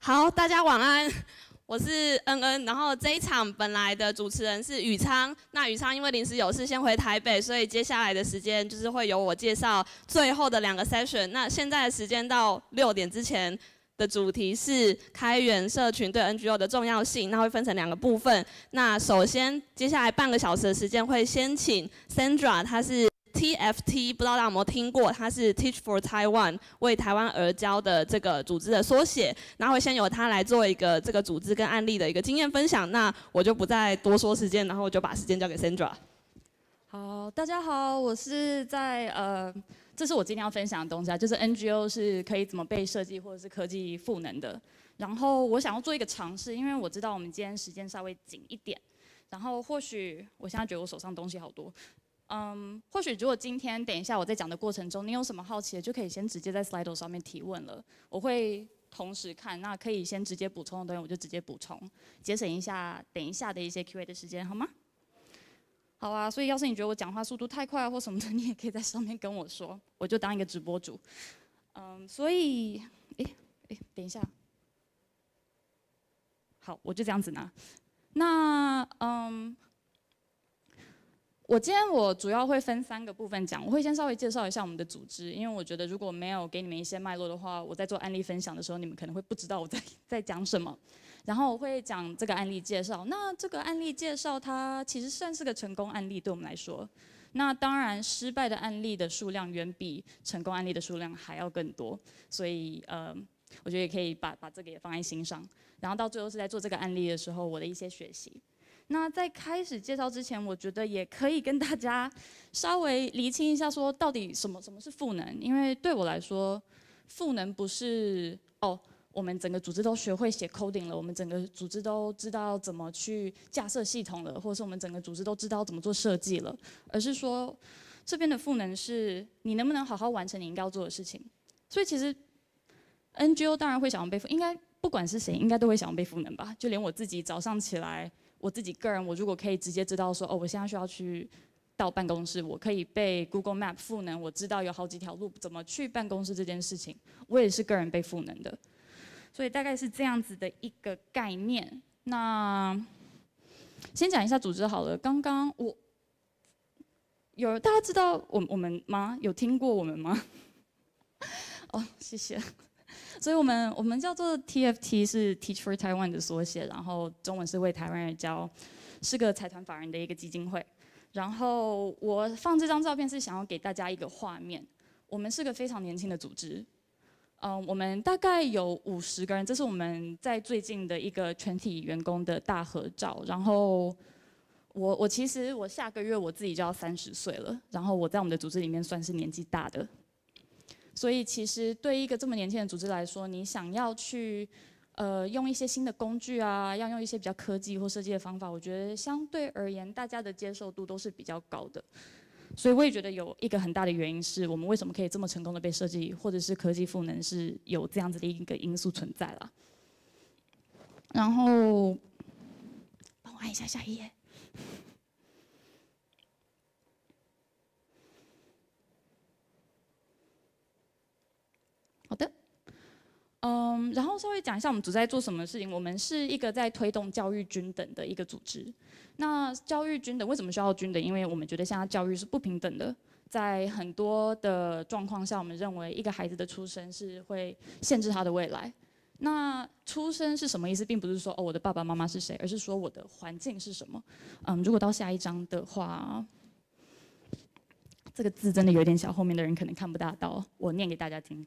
好，大家晚安。我是恩恩，然后这一场本来的主持人是宇昌，那宇昌因为临时有事先回台北，所以接下来的时间就是会由我介绍最后的两个 session。那现在时间到六点之前的主题是开源社群对 NGO 的重要性，那会分成两个部分。那首先接下来半个小时的时间会先请 Sandra，她是 TFT 不知道大家有没有听过，它是 Teach for Taiwan 为台湾而教的这个组织的缩写，那我先由他来做一个这个组织跟案例的一个经验分享，那我就不再多说时间，然后我就把时间交给 Sandra。好，大家好，我是在呃，这是我今天要分享的东西啊，就是 NGO 是可以怎么被设计或者是科技赋能的，然后我想要做一个尝试，因为我知道我们今天时间稍微紧一点，然后或许我现在觉得我手上东西好多。嗯，或许如果今天等一下我在讲的过程中，你有什么好奇的，就可以先直接在 s l i d e 上面提问了。我会同时看，那可以先直接补充的，我就直接补充，节省一下等一下的一些 Q&A 的时间，好吗？好啊，所以要是你觉得我讲话速度太快或什么的，你也可以在上面跟我说，我就当一个直播主。嗯，所以，哎，哎，等一下，好，我就这样子拿。那，嗯。我今天我主要会分三个部分讲，我会先稍微介绍一下我们的组织，因为我觉得如果没有给你们一些脉络的话，我在做案例分享的时候，你们可能会不知道我在 在讲什么。然后我会讲这个案例介绍，那这个案例介绍它其实算是个成功案例，对我们来说。那当然失败的案例的数量远比成功案例的数量还要更多，所以呃，我觉得也可以把把这个也放在心上。然后到最后是在做这个案例的时候，我的一些学习。那在开始介绍之前，我觉得也可以跟大家稍微厘清一下，说到底什么什么是赋能？因为对我来说，赋能不是哦，我们整个组织都学会写 coding 了，我们整个组织都知道怎么去架设系统了，或者是我们整个组织都知道怎么做设计了，而是说这边的赋能是你能不能好好完成你应该要做的事情。所以其实 NGO 当然会想要被赋应该不管是谁，应该都会想要被赋能吧？就连我自己早上起来。我自己个人，我如果可以直接知道说，哦，我现在需要去到办公室，我可以被 Google Map 赋能，我知道有好几条路怎么去办公室这件事情，我也是个人被赋能的。所以大概是这样子的一个概念。那先讲一下组织好了。刚刚我有大家知道我我们吗？有听过我们吗？哦，谢谢。所以我们我们叫做 TFT 是 Teach for Taiwan 的缩写，然后中文是为台湾人教，是个财团法人的一个基金会。然后我放这张照片是想要给大家一个画面，我们是个非常年轻的组织，嗯，我们大概有五十个人，这是我们在最近的一个全体员工的大合照。然后我我其实我下个月我自己就要三十岁了，然后我在我们的组织里面算是年纪大的。所以，其实对一个这么年轻的组织来说，你想要去，呃，用一些新的工具啊，要用一些比较科技或设计的方法，我觉得相对而言，大家的接受度都是比较高的。所以，我也觉得有一个很大的原因是我们为什么可以这么成功的被设计，或者是科技赋能，是有这样子的一个因素存在了。然后，帮我按一下下一页。嗯，然后稍微讲一下我们组在做什么事情。我们是一个在推动教育均等的一个组织。那教育均等为什么需要均等？因为我们觉得现在教育是不平等的。在很多的状况下，我们认为一个孩子的出生是会限制他的未来。那出生是什么意思？并不是说哦，我的爸爸妈妈是谁，而是说我的环境是什么。嗯，如果到下一章的话，这个字真的有点小，后面的人可能看不大到。我念给大家听。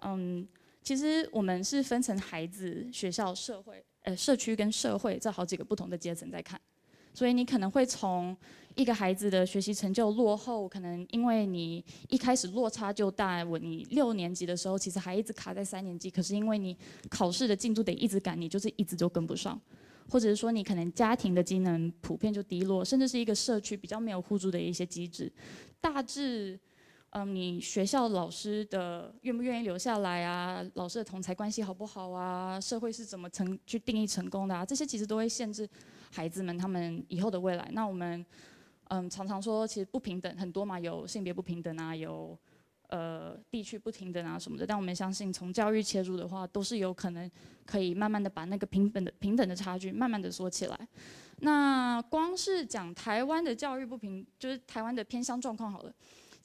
嗯。其实我们是分成孩子、学校、社会、呃社区跟社会这好几个不同的阶层在看，所以你可能会从一个孩子的学习成就落后，可能因为你一开始落差就大，我你六年级的时候其实还一直卡在三年级，可是因为你考试的进度得一直赶，你就是一直就跟不上，或者是说你可能家庭的机能普遍就低落，甚至是一个社区比较没有互助的一些机制，大致。嗯，你学校老师的愿不愿意留下来啊？老师的同才关系好不好啊？社会是怎么成去定义成功的啊？这些其实都会限制孩子们他们以后的未来。那我们嗯，常常说其实不平等很多嘛，有性别不平等啊，有呃地区不平等啊什么的。但我们相信从教育切入的话，都是有可能可以慢慢的把那个平等的平等的差距慢慢的缩起来。那光是讲台湾的教育不平，就是台湾的偏乡状况好了。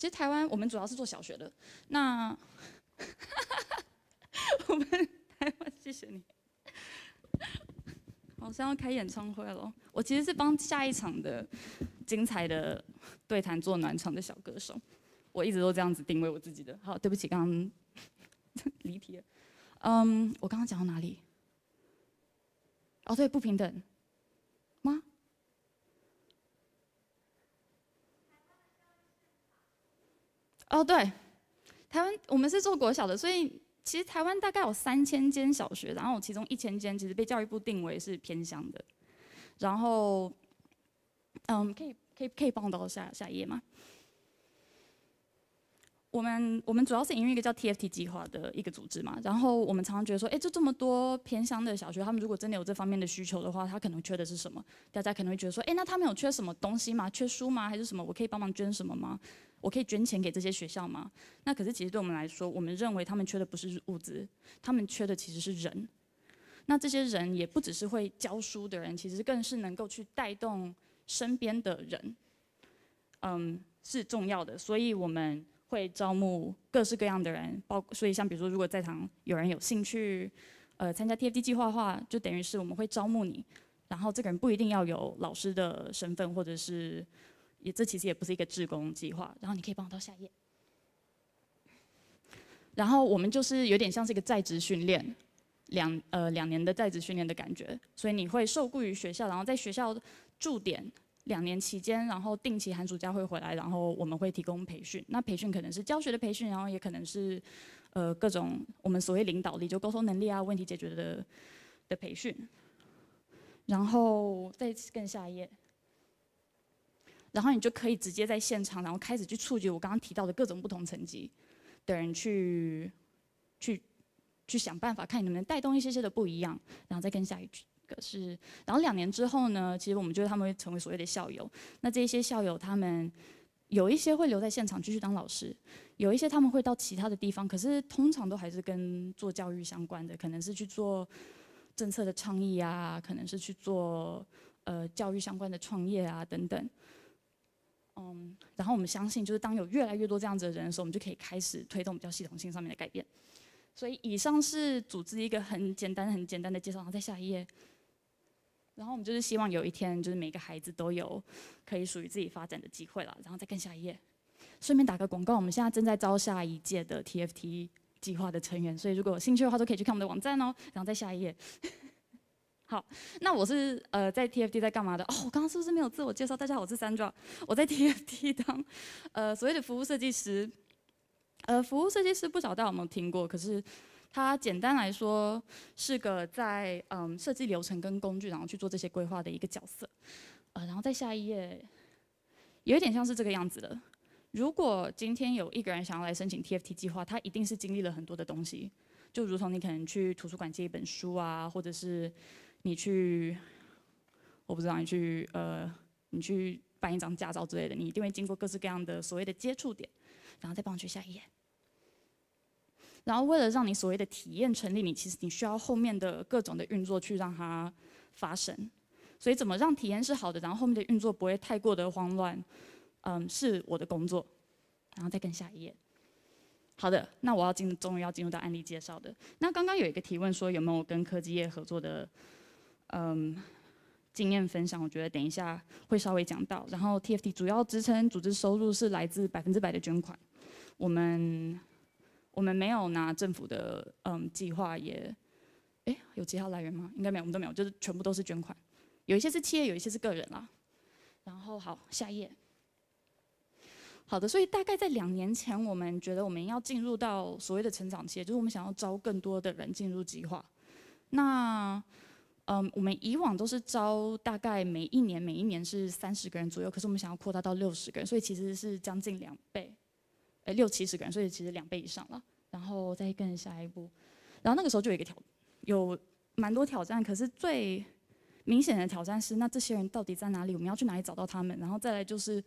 其实台湾我们主要是做小学的，那 我们台湾谢谢你，好像要开演唱会了。我其实是帮下一场的精彩的对谈做暖场的小歌手，我一直都这样子定位我自己的。好，对不起，刚刚 离题了。嗯，我刚刚讲到哪里？哦，对，不平等。哦，对，台湾我们是做国小的，所以其实台湾大概有三千间小学，然后其中一千间其实被教育部定为是偏乡的。然后，嗯，可以可以可以帮我到下下一页吗？我们我们主要是营运一个叫 TFT 计划的一个组织嘛，然后我们常常觉得说，哎，就这么多偏乡的小学，他们如果真的有这方面的需求的话，他可能缺的是什么？大家可能会觉得说，哎，那他们有缺什么东西吗？缺书吗？还是什么？我可以帮忙捐什么吗？我可以捐钱给这些学校吗？那可是其实对我们来说，我们认为他们缺的不是物资，他们缺的其实是人。那这些人也不只是会教书的人，其实更是能够去带动身边的人，嗯，是重要的。所以我们会招募各式各样的人，包。所以像比如说，如果在场有人有兴趣，呃，参加 TFT 计划的话，就等于是我们会招募你。然后这个人不一定要有老师的身份，或者是。也这其实也不是一个志工计划，然后你可以帮我到下一页，然后我们就是有点像是一个在职训练，两呃两年的在职训练的感觉，所以你会受雇于学校，然后在学校驻点两年期间，然后定期寒暑假会回来，然后我们会提供培训，那培训可能是教学的培训，然后也可能是呃各种我们所谓领导力，就沟通能力啊、问题解决的的培训，然后再更下一页。然后你就可以直接在现场，然后开始去触及我刚刚提到的各种不同层级的人，去，去，去想办法，看你能不能带动一些些的不一样，然后再跟下一句。可是，然后两年之后呢？其实我们觉得他们会成为所谓的校友。那这些校友他们有一些会留在现场继续当老师，有一些他们会到其他的地方，可是通常都还是跟做教育相关的，可能是去做政策的倡议啊，可能是去做呃教育相关的创业啊等等。嗯，然后我们相信，就是当有越来越多这样子的人的时候，我们就可以开始推动比较系统性上面的改变。所以以上是组织一个很简单、很简单的介绍。然后在下一页，然后我们就是希望有一天，就是每个孩子都有可以属于自己发展的机会了。然后再看下一页，顺便打个广告，我们现在正在招下一届的 TFT 计划的成员，所以如果有兴趣的话，都可以去看我们的网站哦。然后再下一页。好，那我是呃在 TFT 在干嘛的哦？我刚刚是不是没有自我介绍？大家好，我是三庄，我在 TFT 当呃所谓的服务设计师。呃，服务设计师不晓得有没有听过，可是它简单来说是个在嗯设计流程跟工具，然后去做这些规划的一个角色。呃，然后在下一页有一点像是这个样子的。如果今天有一个人想要来申请 TFT 计划，他一定是经历了很多的东西，就如同你可能去图书馆借一本书啊，或者是。你去，我不知道你去，呃，你去办一张驾照之类的，你一定会经过各式各样的所谓的接触点，然后再帮我去下一页。然后为了让你所谓的体验成立，你其实你需要后面的各种的运作去让它发生。所以怎么让体验是好的，然后后面的运作不会太过的慌乱，嗯，是我的工作，然后再跟下一页。好的，那我要进，终于要进入到案例介绍的。那刚刚有一个提问说有没有跟科技业合作的？嗯，经验分享，我觉得等一下会稍微讲到。然后 TFT 主要支撑组织收入是来自百分之百的捐款，我们我们没有拿政府的嗯计划也，哎，有其他来源吗？应该没有，我们都没有，就是全部都是捐款。有一些是企业，有一些是个人啦。然后好，下一页。好的，所以大概在两年前，我们觉得我们要进入到所谓的成长期，就是我们想要招更多的人进入计划。那嗯，我们以往都是招大概每一年每一年是三十个人左右，可是我们想要扩大到六十个人，所以其实是将近两倍，呃，六七十个人，所以其实两倍以上了。然后再跟下一步，然后那个时候就有一个挑，有蛮多挑战，可是最明显的挑战是那这些人到底在哪里？我们要去哪里找到他们？然后再来就是，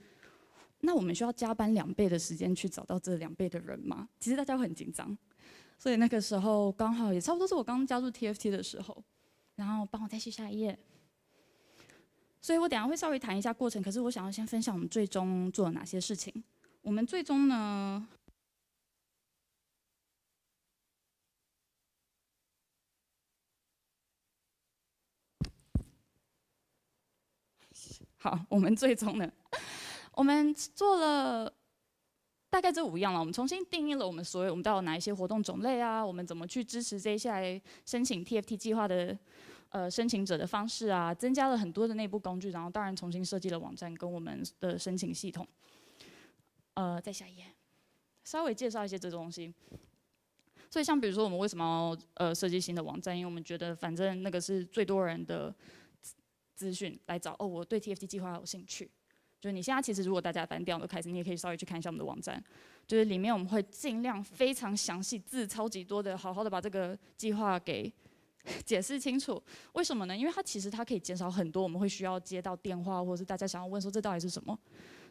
那我们需要加班两倍的时间去找到这两倍的人吗？其实大家会很紧张，所以那个时候刚好也差不多是我刚加入 TFT 的时候。然后帮我再续下一页。所以我等下会稍微谈一下过程，可是我想要先分享我们最终做了哪些事情。我们最终呢？好，我们最终呢？我们做了。大概这五样了，我们重新定义了我们所有我们到底哪一些活动种类啊？我们怎么去支持接下来申请 TFT 计划的呃申请者的方式啊？增加了很多的内部工具，然后当然重新设计了网站跟我们的申请系统。呃，在下一页，稍微介绍一些这东西。所以像比如说我们为什么呃设计新的网站？因为我们觉得反正那个是最多人的资讯来找哦，我对 TFT 计划有兴趣。就是你现在其实如果大家单调脑都开始，你也可以稍微去看一下我们的网站，就是里面我们会尽量非常详细、字超级多的，好好的把这个计划给 解释清楚。为什么呢？因为它其实它可以减少很多我们会需要接到电话，或者是大家想要问说这到底是什么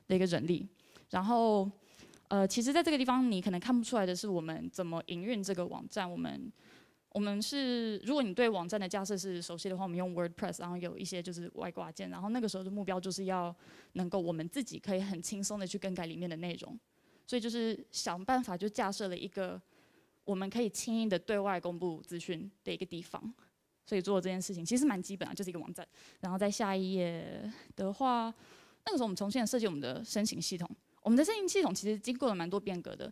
的一个人力。然后，呃，其实在这个地方你可能看不出来的是我们怎么营运这个网站，我们。我们是，如果你对网站的架设是熟悉的话，我们用 WordPress，然后有一些就是外挂件，然后那个时候的目标就是要能够我们自己可以很轻松的去更改里面的内容，所以就是想办法就架设了一个我们可以轻易的对外公布资讯的一个地方，所以做了这件事情其实蛮基本啊，就是一个网站。然后在下一页的话，那个时候我们重新设计我们的申请系统，我们的申请系统其实经过了蛮多变革的。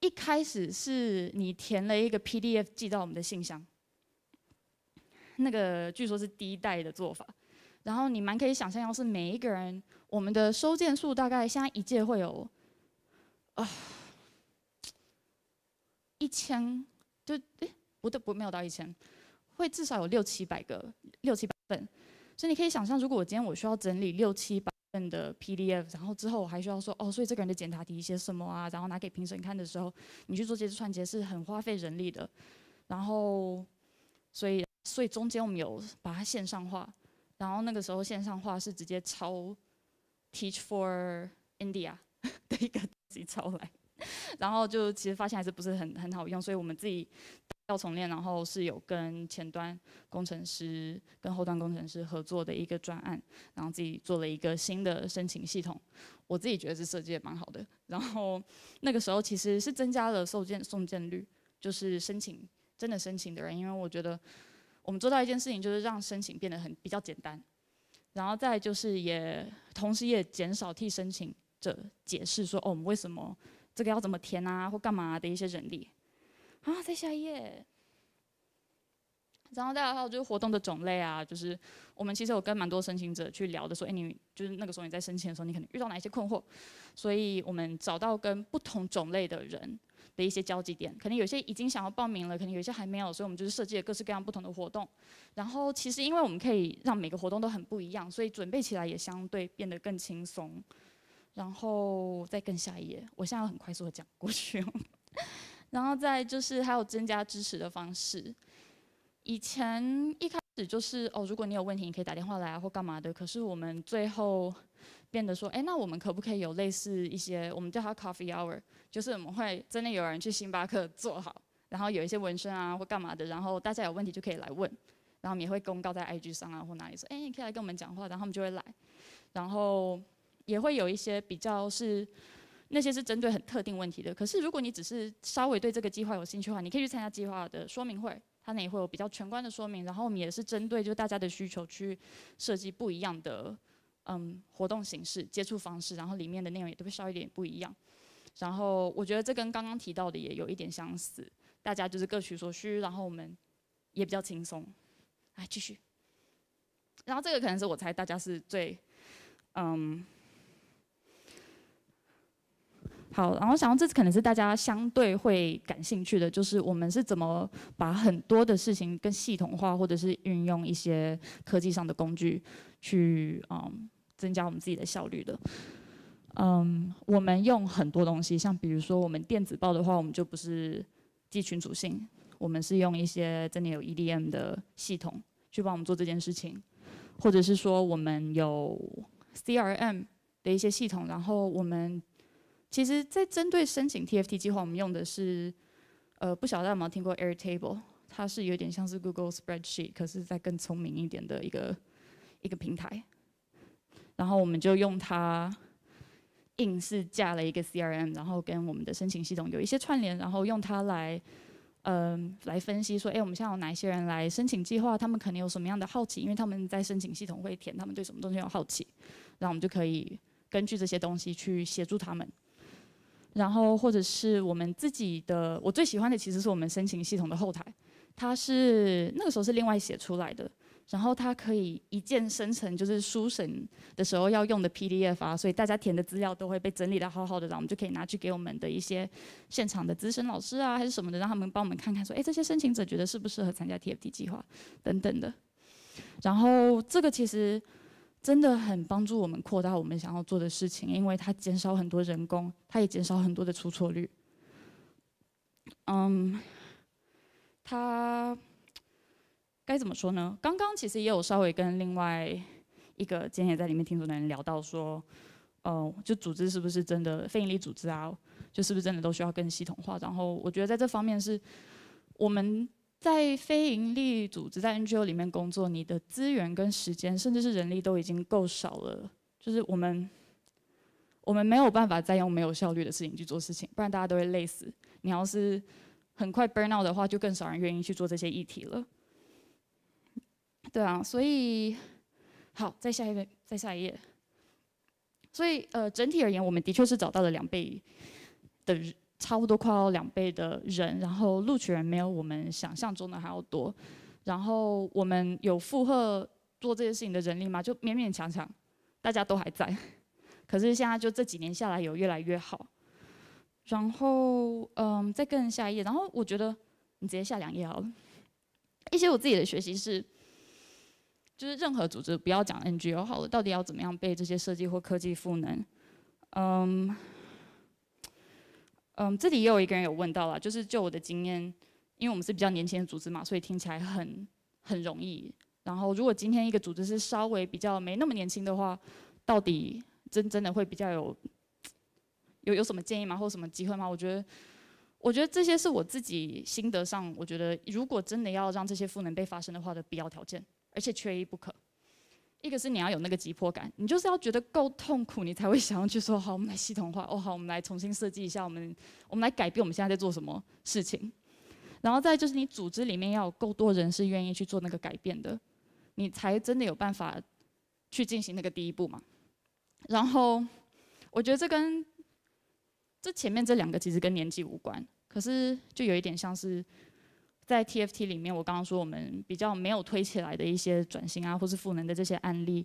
一开始是你填了一个 PDF 寄到我们的信箱，那个据说是第一代的做法。然后你蛮可以想象，要是每一个人，我们的收件数大概现在一届会有啊一千，就哎不对不没有到一千，会至少有六七百个六七百份。所以你可以想象，如果我今天我需要整理六七百。的 PDF，然后之后我还需要说哦，所以这个人的检查题写什么啊？然后拿给评审看的时候，你去做这些串节是很花费人力的。然后，所以所以中间我们有把它线上化，然后那个时候线上化是直接抄 Teach for India 的一个东西抄来。然后就其实发现还是不是很很好用，所以我们自己要重练。然后是有跟前端工程师跟后端工程师合作的一个专案，然后自己做了一个新的申请系统。我自己觉得这设计也蛮好的。然后那个时候其实是增加了受件送件率，就是申请真的申请的人，因为我觉得我们做到一件事情就是让申请变得很比较简单。然后再就是也同时也减少替申请者解释说，哦，我们为什么。这个要怎么填啊？或干嘛的一些人力。啊，在下一页。然后再来还有就是活动的种类啊，就是我们其实有跟蛮多申请者去聊的，说，哎，你就是那个时候你在申请的时候，你可能遇到哪一些困惑？所以我们找到跟不同种类的人的一些交集点，可能有些已经想要报名了，可能有些还没有，所以我们就是设计了各式各样不同的活动。然后其实因为我们可以让每个活动都很不一样，所以准备起来也相对变得更轻松。然后再跟下一页，我现在很快速的讲过去。然后再就是还有增加支持的方式。以前一开始就是哦，如果你有问题，你可以打电话来啊或干嘛的。可是我们最后变得说，哎，那我们可不可以有类似一些，我们叫它 coffee hour，就是我们会真的有人去星巴克坐好，然后有一些纹身啊或干嘛的，然后大家有问题就可以来问，然后也会公告在 IG 上啊或哪里说，哎，你可以来跟我们讲话，然后他们就会来，然后。也会有一些比较是那些是针对很特定问题的，可是如果你只是稍微对这个计划有兴趣的话，你可以去参加计划的说明会，它那里会有比较全观的说明。然后我们也是针对就大家的需求去设计不一样的嗯活动形式、接触方式，然后里面的内容也都会稍微一点不一样。然后我觉得这跟刚刚提到的也有一点相似，大家就是各取所需，然后我们也比较轻松。来继续，然后这个可能是我猜大家是最嗯。好，然后想想，这次可能是大家相对会感兴趣的，就是我们是怎么把很多的事情更系统化，或者是运用一些科技上的工具去，嗯，增加我们自己的效率的。嗯，我们用很多东西，像比如说我们电子报的话，我们就不是寄群主信，我们是用一些真的有 EDM 的系统去帮我们做这件事情，或者是说我们有 CRM 的一些系统，然后我们。其实，在针对申请 TFT 计划，我们用的是，呃，不晓得有没有听过 Airtable，它是有点像是 Google Spreadsheet，可是在更聪明一点的一个一个平台。然后我们就用它，硬是架了一个 CRM，然后跟我们的申请系统有一些串联，然后用它来，嗯，来分析说，哎，我们现在有哪一些人来申请计划，他们可能有什么样的好奇，因为他们在申请系统会填他们对什么东西有好奇，然后我们就可以根据这些东西去协助他们。然后或者是我们自己的，我最喜欢的其实是我们申请系统的后台，它是那个时候是另外写出来的，然后它可以一键生成，就是书审的时候要用的 PDF，啊，所以大家填的资料都会被整理的好好的，然后我们就可以拿去给我们的一些现场的资深老师啊，还是什么的，让他们帮我们看看说，哎，这些申请者觉得适不适合参加 TFT 计划等等的。然后这个其实。真的很帮助我们扩大我们想要做的事情，因为它减少很多人工，它也减少很多的出错率。嗯，它该怎么说呢？刚刚其实也有稍微跟另外一个今天也在里面听众的人聊到说，哦，就组织是不是真的非营利组织啊？就是不是真的都需要更系统化？然后我觉得在这方面是，我们。在非营利组织、在 NGO 里面工作，你的资源跟时间，甚至是人力都已经够少了。就是我们，我们没有办法再用没有效率的事情去做事情，不然大家都会累死。你要是很快 burn out 的话，就更少人愿意去做这些议题了。对啊，所以好，在下一页，在下一页。所以呃，整体而言，我们的确是找到了两倍的差不多快要两倍的人，然后录取人没有我们想象中的还要多，然后我们有负荷做这些事情的人力吗？就勉勉强强，大家都还在。可是现在就这几年下来，有越来越好。然后，嗯，再更下一页，然后我觉得你直接下两页好了。一些我自己的学习是，就是任何组织，不要讲 NGO，好，了，到底要怎么样被这些设计或科技赋能？嗯。嗯，这里也有一个人有问到了，就是就我的经验，因为我们是比较年轻的组织嘛，所以听起来很很容易。然后，如果今天一个组织是稍微比较没那么年轻的话，到底真真的会比较有有有什么建议吗，或什么机会吗？我觉得，我觉得这些是我自己心得上，我觉得如果真的要让这些负能被发生的话的必要条件，而且缺一不可。一个是你要有那个急迫感，你就是要觉得够痛苦，你才会想要去说好，我们来系统化哦，好，我们来重新设计一下，我们我们来改变我们现在在做什么事情。然后再就是你组织里面要有够多人是愿意去做那个改变的，你才真的有办法去进行那个第一步嘛。然后我觉得这跟这前面这两个其实跟年纪无关，可是就有一点像是。在 TFT 里面，我刚刚说我们比较没有推起来的一些转型啊，或是赋能的这些案例，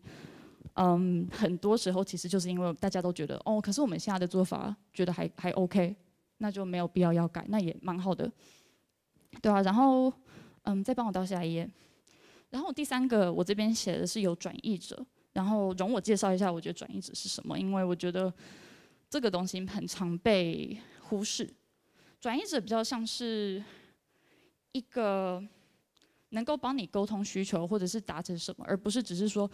嗯，很多时候其实就是因为大家都觉得哦，可是我们现在的做法觉得还还 OK，那就没有必要要改，那也蛮好的，对啊，然后，嗯，再帮我到下一页。然后第三个，我这边写的是有转译者，然后容我介绍一下，我觉得转译者是什么，因为我觉得这个东西很常被忽视。转译者比较像是。一个能够帮你沟通需求，或者是达成什么，而不是只是说，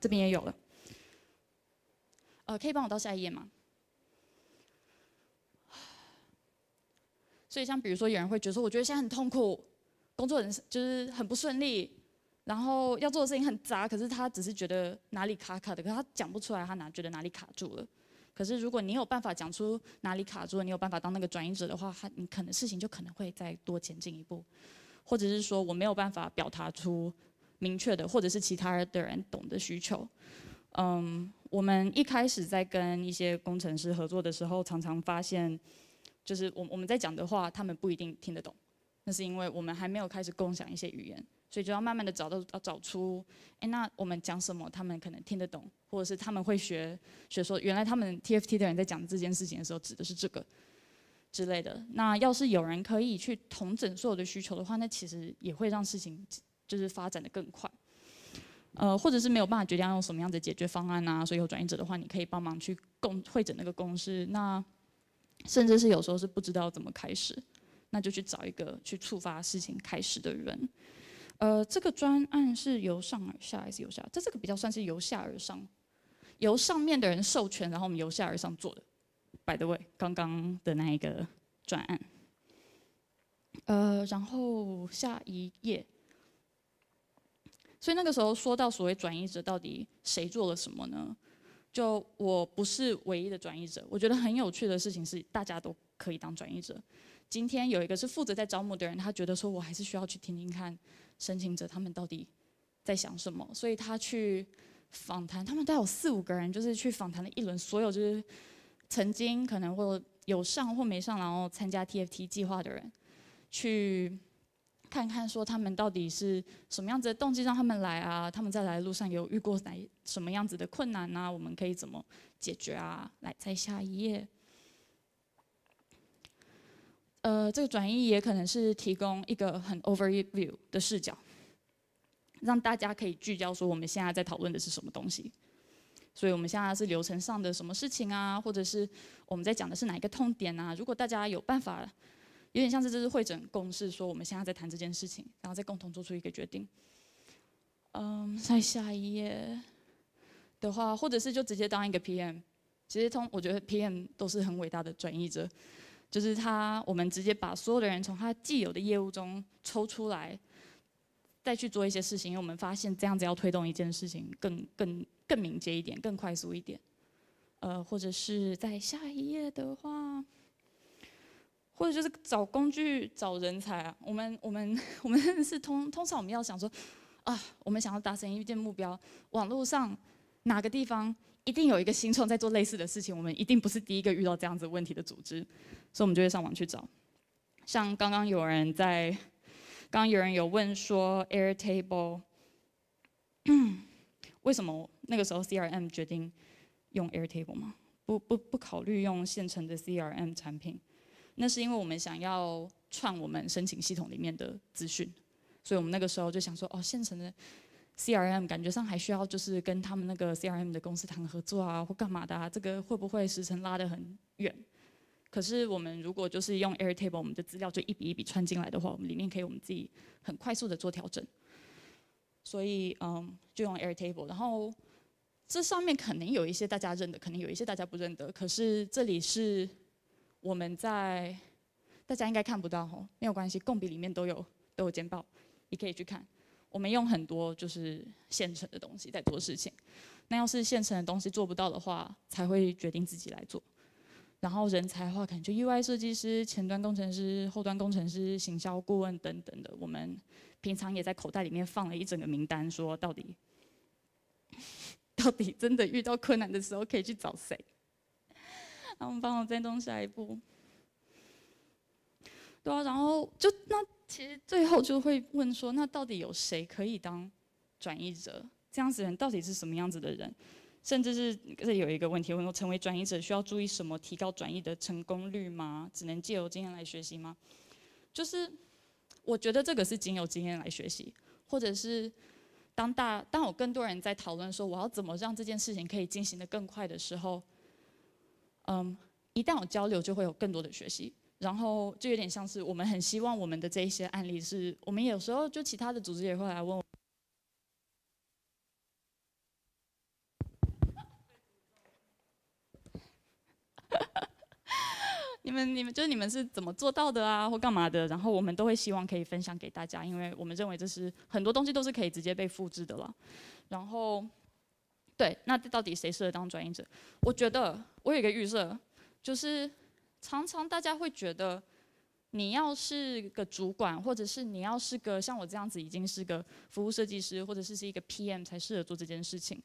这边也有了。呃，可以帮我到下一页吗？所以，像比如说，有人会觉得说，我觉得现在很痛苦。工作人就是很不顺利，然后要做的事情很杂，可是他只是觉得哪里卡卡的，可他讲不出来，他哪觉得哪里卡住了。可是如果你有办法讲出哪里卡住了，你有办法当那个转移者的话，他你可能事情就可能会再多前进一步。或者是说我没有办法表达出明确的，或者是其他的人懂的需求。嗯，我们一开始在跟一些工程师合作的时候，常常发现，就是我我们在讲的话，他们不一定听得懂。那是因为我们还没有开始共享一些语言，所以就要慢慢的找到、要找出，哎，那我们讲什么，他们可能听得懂，或者是他们会学，学说原来他们 TFT 的人在讲这件事情的时候指的是这个之类的。那要是有人可以去统整所有的需求的话，那其实也会让事情就是发展的更快。呃，或者是没有办法决定要用什么样的解决方案啊，所以有转译者的话，你可以帮忙去共会诊那个公式。那甚至是有时候是不知道怎么开始。那就去找一个去触发事情开始的人。呃，这个专案是由上而下还是由下？在这个比较算是由下而上，由上面的人授权，然后我们由下而上做的。By the way，刚刚的那一个专案。呃，然后下一页。所以那个时候说到所谓转移者，到底谁做了什么呢？就我不是唯一的转移者。我觉得很有趣的事情是，大家都可以当转移者。今天有一个是负责在招募的人，他觉得说我还是需要去听听看申请者他们到底在想什么，所以他去访谈，他们大概有四五个人，就是去访谈了一轮，所有就是曾经可能或有上或没上，然后参加 TFT 计划的人，去看看说他们到底是什么样子的动机，让他们来啊，他们在来的路上有遇过哪什么样子的困难啊，我们可以怎么解决啊？来，在下一页。呃，这个转移也可能是提供一个很 overview 的视角，让大家可以聚焦说我们现在在讨论的是什么东西。所以我们现在是流程上的什么事情啊，或者是我们在讲的是哪一个痛点啊？如果大家有办法，有点像是这是会诊共识，说我们现在在谈这件事情，然后再共同做出一个决定。嗯，在下一页的话，或者是就直接当一个 PM，其实通我觉得 PM 都是很伟大的转移者。就是他，我们直接把所有的人从他既有的业务中抽出来，再去做一些事情。因为我们发现这样子要推动一件事情更更更敏捷一点，更快速一点。呃，或者是在下一页的话，或者就是找工具、找人才啊。我们我们我们是通通常我们要想说啊，我们想要达成一件目标，网络上哪个地方？一定有一个新创在做类似的事情，我们一定不是第一个遇到这样子问题的组织，所以我们就会上网去找。像刚刚有人在，刚刚有人有问说 Airtable，为什么那个时候 CRM 决定用 Airtable 吗？不不不考虑用现成的 CRM 产品，那是因为我们想要串我们申请系统里面的资讯，所以我们那个时候就想说，哦，现成的。CRM 感觉上还需要就是跟他们那个 CRM 的公司谈合作啊，或干嘛的，啊？这个会不会时程拉得很远？可是我们如果就是用 Airtable，我们的资料就一笔一笔串进来的话，我们里面可以我们自己很快速的做调整。所以嗯，就用 Airtable。然后这上面可能有一些大家认得，可能有一些大家不认得。可是这里是我们在大家应该看不到哦，没有关系，共笔里面都有都有简报，你可以去看。我们用很多就是现成的东西在做事情，那要是现成的东西做不到的话，才会决定自己来做。然后人才的话，可能就 UI 设计师、前端工程师、后端工程师、行销顾问等等的。我们平常也在口袋里面放了一整个名单，说到底，到底真的遇到困难的时候可以去找谁？那我们帮我再弄下一步。对啊，然后就那。其实最后就会问说，那到底有谁可以当转移者？这样子人到底是什么样子的人？甚至是这有一个问题问我：成为转移者需要注意什么？提高转移的成功率吗？只能借由经验来学习吗？就是我觉得这个是仅有经验来学习，或者是当大当有更多人在讨论说我要怎么让这件事情可以进行的更快的时候，嗯，一旦有交流，就会有更多的学习。然后就有点像是，我们很希望我们的这一些案例是，我们有时候就其他的组织也会来问，你们你们就是你们是怎么做到的啊，或干嘛的？然后我们都会希望可以分享给大家，因为我们认为这是很多东西都是可以直接被复制的了。然后，对，那到底谁适合当专业者？我觉得我有一个预设，就是。常常大家会觉得，你要是个主管，或者是你要是个像我这样子，已经是个服务设计师，或者是是一个 PM 才适合做这件事情。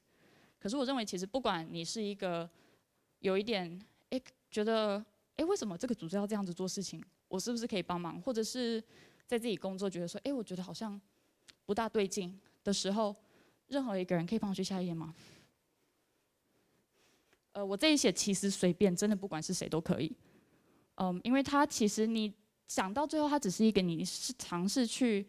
可是我认为，其实不管你是一个有一点哎觉得哎为什么这个组织要这样子做事情，我是不是可以帮忙？或者是在自己工作觉得说哎我觉得好像不大对劲的时候，任何一个人可以帮我去下一页吗？呃，我这一写其实随便，真的不管是谁都可以。嗯，因为他其实你讲到最后，他只是一个你是尝试去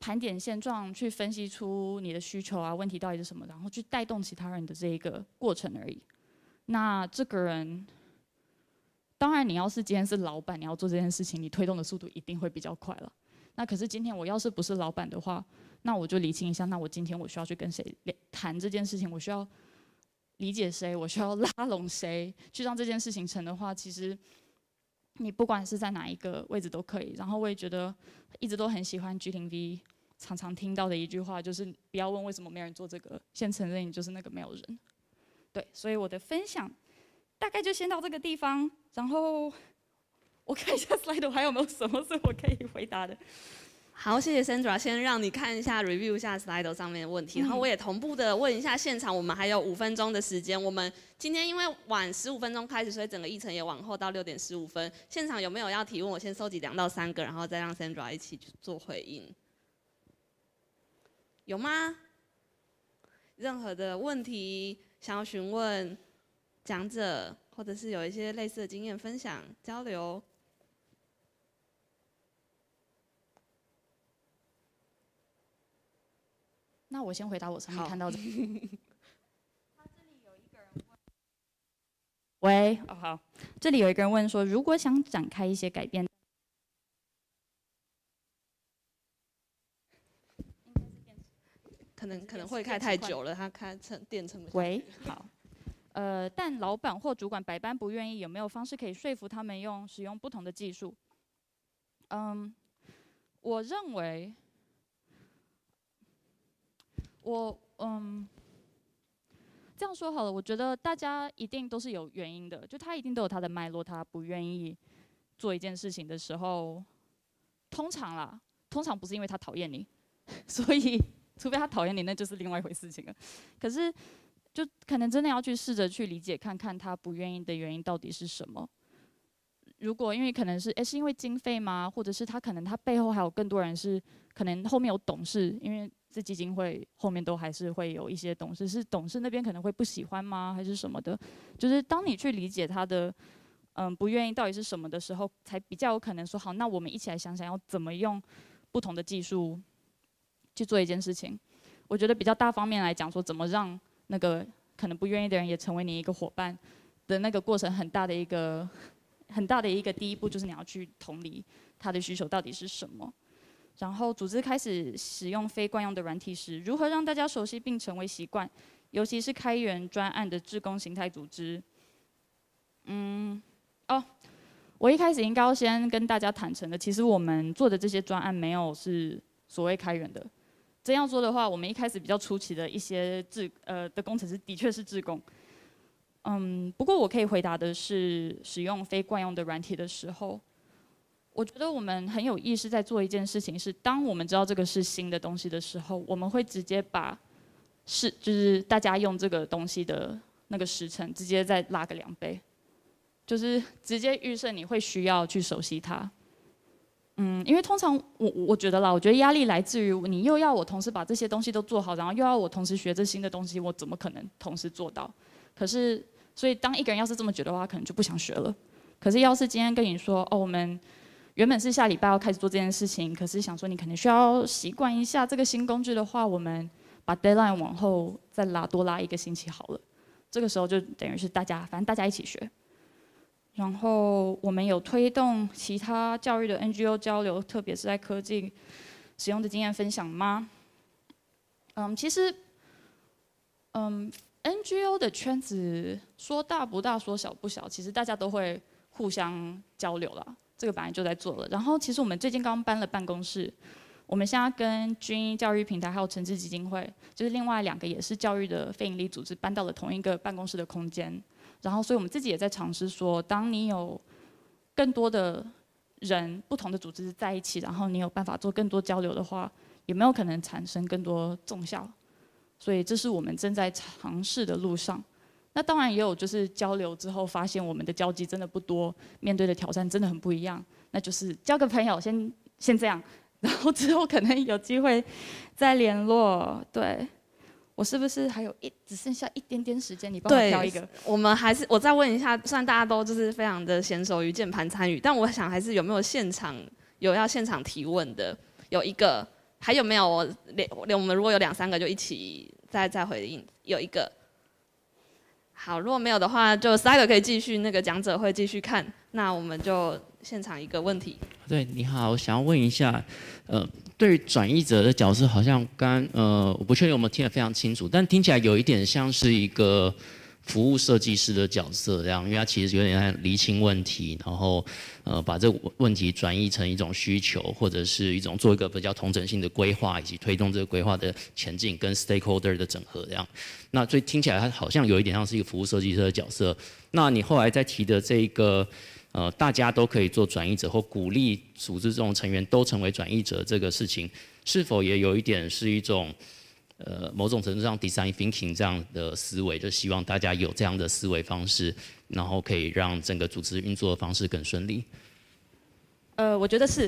盘点现状，去分析出你的需求啊，问题到底是什么，然后去带动其他人的这一个过程而已。那这个人，当然你要是今天是老板，你要做这件事情，你推动的速度一定会比较快了。那可是今天我要是不是老板的话，那我就理清一下，那我今天我需要去跟谁谈这件事情？我需要理解谁？我需要拉拢谁去让这件事情成的话，其实。你不管是在哪一个位置都可以，然后我也觉得一直都很喜欢 GTV，常常听到的一句话就是不要问为什么没人做这个，先承认你就是那个没有人。对，所以我的分享大概就先到这个地方，然后我看一下 slide 还有没有什么是我可以回答的。好，谢谢 Sandra，先让你看一下 review 下 slide 上面的问题，然后我也同步的问一下现场，我们还有五分钟的时间。我们今天因为晚十五分钟开始，所以整个议程也往后到六点十五分。现场有没有要提问？我先收集两到三个，然后再让 Sandra 一起去做回应。有吗？任何的问题想要询问讲者，或者是有一些类似的经验分享交流。那我先回答我上面看到的。喂，哦好，这里有一个人问说，如果想展开一些改变，可能可能会开太久了，他开成电撑不喂，好，呃，但老板或主管百般不愿意，有没有方式可以说服他们用使用不同的技术？嗯，我认为。我嗯，这样说好了，我觉得大家一定都是有原因的，就他一定都有他的脉络，他不愿意做一件事情的时候，通常啦，通常不是因为他讨厌你，所以除非他讨厌你，那就是另外一回事情了。可是，就可能真的要去试着去理解，看看他不愿意的原因到底是什么。如果因为可能是，诶，是因为经费吗？或者是他可能他背后还有更多人是，可能后面有董事，因为。是基金会后面都还是会有一些董事，是董事那边可能会不喜欢吗，还是什么的？就是当你去理解他的嗯不愿意到底是什么的时候，才比较有可能说好，那我们一起来想想要怎么用不同的技术去做一件事情。我觉得比较大方面来讲，说怎么让那个可能不愿意的人也成为你一个伙伴的那个过程，很大的一个很大的一个第一步，就是你要去同理他的需求到底是什么。然后，组织开始使用非惯用的软体时，如何让大家熟悉并成为习惯？尤其是开源专案的志工形态组织。嗯，哦，我一开始应该要先跟大家坦诚的，其实我们做的这些专案没有是所谓开源的。真要说的话，我们一开始比较初期的一些志呃的工程师的确是志工。嗯，不过我可以回答的是，使用非惯用的软体的时候。我觉得我们很有意识在做一件事情，是当我们知道这个是新的东西的时候，我们会直接把是就是大家用这个东西的那个时辰直接再拉个两倍，就是直接预设你会需要去熟悉它。嗯，因为通常我我觉得啦，我觉得压力来自于你又要我同时把这些东西都做好，然后又要我同时学这新的东西，我怎么可能同时做到？可是所以当一个人要是这么久的话，可能就不想学了。可是要是今天跟你说哦，我们原本是下礼拜要开始做这件事情，可是想说你可能需要习惯一下这个新工具的话，我们把 deadline 往后再拉多拉一个星期好了。这个时候就等于是大家，反正大家一起学。然后我们有推动其他教育的 NGO 交流，特别是在科技使用的经验分享吗？嗯，其实，嗯，NGO 的圈子说大不大，说小不小，其实大家都会互相交流啦。这个本来就在做了，然后其实我们最近刚搬了办公室，我们现在跟军医教育平台还有城市基金会，就是另外两个也是教育的非营利组织，搬到了同一个办公室的空间。然后，所以我们自己也在尝试说，当你有更多的人、不同的组织在一起，然后你有办法做更多交流的话，有没有可能产生更多重效？所以，这是我们正在尝试的路上。那当然也有，就是交流之后发现我们的交集真的不多，面对的挑战真的很不一样。那就是交个朋友，先先这样，然后之后可能有机会再联络。对，我是不是还有一只剩下一点点时间？你帮我挑一个。我们还是我再问一下，虽然大家都就是非常的娴熟于键盘参与，但我想还是有没有现场有要现场提问的？有一个，还有没有？我连我们如果有两三个就一起再再回应。有一个。好，如果没有的话，就三个可以继续，那个讲者会继续看。那我们就现场一个问题。对，你好，我想要问一下，呃，对于转移者的角色，好像刚，呃，我不确定我们听得非常清楚，但听起来有一点像是一个。服务设计师的角色，这样，因为他其实有点像厘清问题，然后，呃，把这个问题转移成一种需求，或者是一种做一个比较同整性的规划，以及推动这个规划的前进跟 stakeholder 的整合，这样。那最听起来，它好像有一点像是一个服务设计师的角色。那你后来在提的这个，呃，大家都可以做转移者，或鼓励组织这种成员都成为转移者这个事情，是否也有一点是一种？呃，某种程度上，design thinking 这样的思维，就希望大家有这样的思维方式，然后可以让整个组织运作的方式更顺利。呃，我觉得是，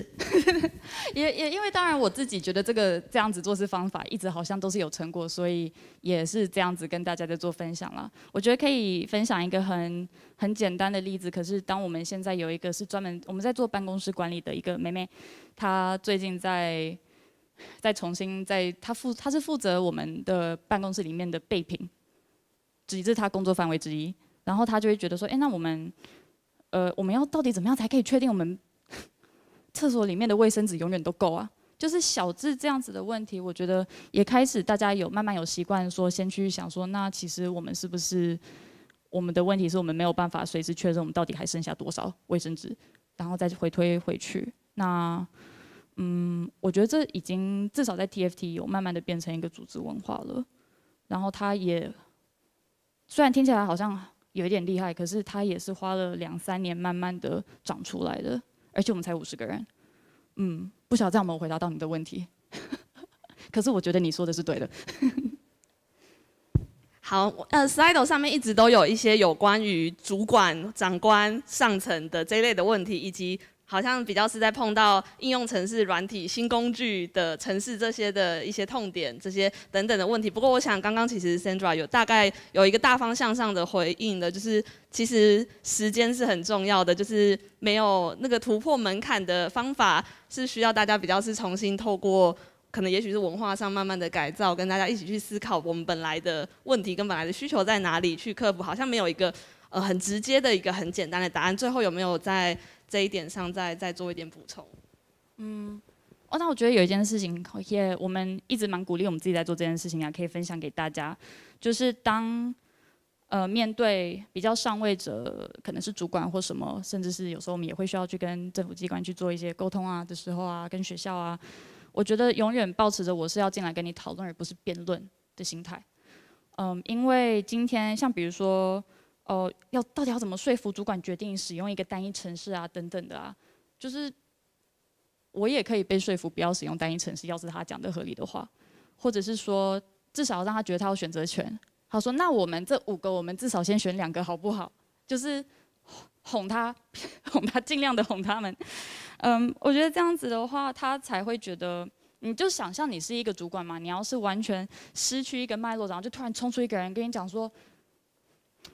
也也因为当然我自己觉得这个这样子做事方法，一直好像都是有成果，所以也是这样子跟大家在做分享了。我觉得可以分享一个很很简单的例子，可是当我们现在有一个是专门我们在做办公室管理的一个妹妹，她最近在。再重新在他负他是负责我们的办公室里面的备品，只是他工作范围之一。然后他就会觉得说，哎，那我们，呃，我们要到底怎么样才可以确定我们 厕所里面的卫生纸永远都够啊？就是小智这样子的问题，我觉得也开始大家有慢慢有习惯说，先去想说，那其实我们是不是我们的问题是我们没有办法随时确认我们到底还剩下多少卫生纸，然后再回推回去那。嗯，我觉得这已经至少在 TFT 有慢慢的变成一个组织文化了。然后他也虽然听起来好像有一点厉害，可是他也是花了两三年慢慢的长出来的。而且我们才五十个人，嗯，不晓得这样有没有回答到你的问题。可是我觉得你说的是对的。好，呃 s i d e 上面一直都有一些有关于主管、长官、上层的这类的问题，以及。好像比较是在碰到应用城市软体新工具的城市这些的一些痛点，这些等等的问题。不过我想刚刚其实 Sandra 有大概有一个大方向上的回应的，就是其实时间是很重要的，就是没有那个突破门槛的方法，是需要大家比较是重新透过可能也许是文化上慢慢的改造，跟大家一起去思考我们本来的问题跟本来的需求在哪里去克服，好像没有一个。呃，很直接的一个很简单的答案。最后有没有在这一点上再再做一点补充？嗯，哦，那我觉得有一件事情也我们一直蛮鼓励我们自己在做这件事情啊，可以分享给大家，就是当呃面对比较上位者，可能是主管或什么，甚至是有时候我们也会需要去跟政府机关去做一些沟通啊的时候啊，跟学校啊，我觉得永远保持着我是要进来跟你讨论，而不是辩论的心态。嗯，因为今天像比如说。哦，要到底要怎么说服主管决定使用一个单一城市啊？等等的啊，就是我也可以被说服不要使用单一城市，要是他讲的合理的话，或者是说至少让他觉得他有选择权。他说：“那我们这五个，我们至少先选两个好不好？”就是哄他，哄他，尽量的哄他们。嗯，我觉得这样子的话，他才会觉得。你就想象你是一个主管嘛，你要是完全失去一个脉络，然后就突然冲出一个人跟你讲说。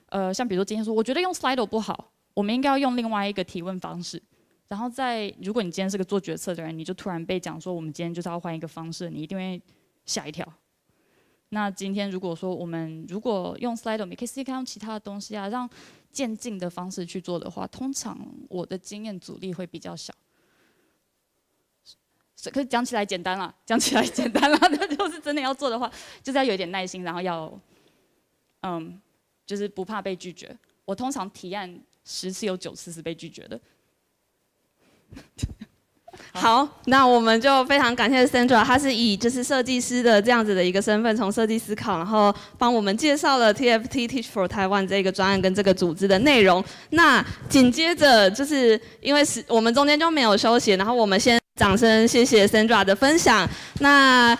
呃，像比如说今天说，我觉得用 s l i d o 不好，我们应该要用另外一个提问方式。然后在如果你今天是个做决策的人，你就突然被讲说我们今天就是要换一个方式，你一定会吓一跳。那今天如果说我们如果用 s l i d o 你可以试试看用其他的东西啊，让渐进的方式去做的话，通常我的经验阻力会比较小。可是讲起来简单了，讲起来 简单了，那就是真的要做的话，就是要有点耐心，然后要，嗯。就是不怕被拒绝。我通常提案十次有九次是被拒绝的。好，那我们就非常感谢 Sandra，他是以就是设计师的这样子的一个身份，从设计思考，然后帮我们介绍了 TFT Teach for Taiwan 这个专案跟这个组织的内容。那紧接着就是因为是，我们中间就没有休息，然后我们先掌声谢谢 Sandra 的分享。那